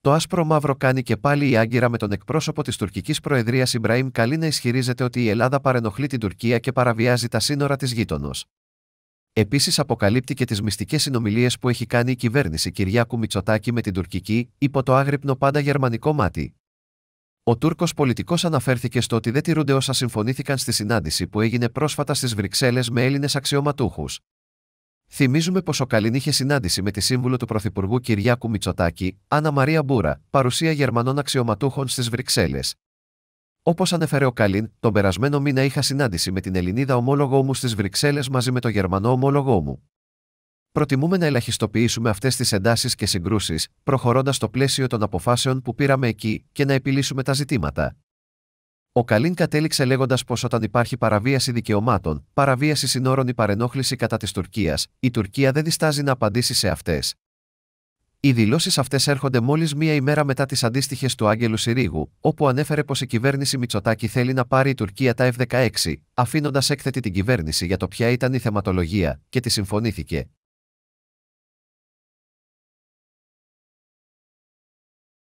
Το άσπρο μαύρο κάνει και πάλι η Άγκυρα με τον εκπρόσωπο της τουρκικής Προεδρίας Ιμπραήμ Καλή να ισχυρίζεται ότι η Ελλάδα παρενοχλεί την Τουρκία και παραβιάζει τα σύνορα της γείτονος. Επίσης, αποκαλύπτει και τις μυστικές συνομιλίες που έχει κάνει η κυβέρνηση Κυριάκου Μητσοτάκη με την τουρκική, υπό το άγρυπνο πάντα γερμανικό μάτι. Ο Τούρκος πολιτικός αναφέρθηκε στο ότι δεν τηρούνται όσα συμφωνήθηκαν στη συνάντηση που έγινε πρόσφατα στις Βρυξέλλες με Έλληνες αξιωματούχους. Θυμίζουμε πως ο Καλίν είχε συνάντηση με τη σύμβουλο του Πρωθυπουργού Κυριάκου Μητσοτάκη, Άννα Μαρία Μπούρα, παρουσία Γερμανών αξιωματούχων στις Βρυξέλλες. Όπως ανέφερε ο Καλίν, τον περασμένο μήνα είχα συνάντηση με την Ελληνίδα ομόλογό μου στις Βρυξέλλες μαζί με τον Γερμανό ομόλογό μου. Προτιμούμε να ελαχιστοποιήσουμε αυτές τις εντάσεις και συγκρούσεις, προχωρώντας το πλαίσιο των αποφάσεων που πήραμε εκεί και να επιλύσουμε τα ζητήματα. Ο Καλίν κατέληξε λέγοντας πως όταν υπάρχει παραβίαση δικαιωμάτων, παραβίαση συνόρων ή παρενόχληση κατά της Τουρκίας, η Τουρκία δεν διστάζει να απαντήσει σε αυτές. Οι δηλώσεις αυτές έρχονται μόλις μία ημέρα μετά τις αντίστοιχες του Άγγελου Συρίγου, όπου ανέφερε πως η κυβέρνηση Μητσοτάκη θέλει να πάρει η Τουρκία τα F-16, αφήνοντας έκθετη την κυβέρνηση για το ποια ήταν η θεματολογία, και τη συμφωνήθηκε.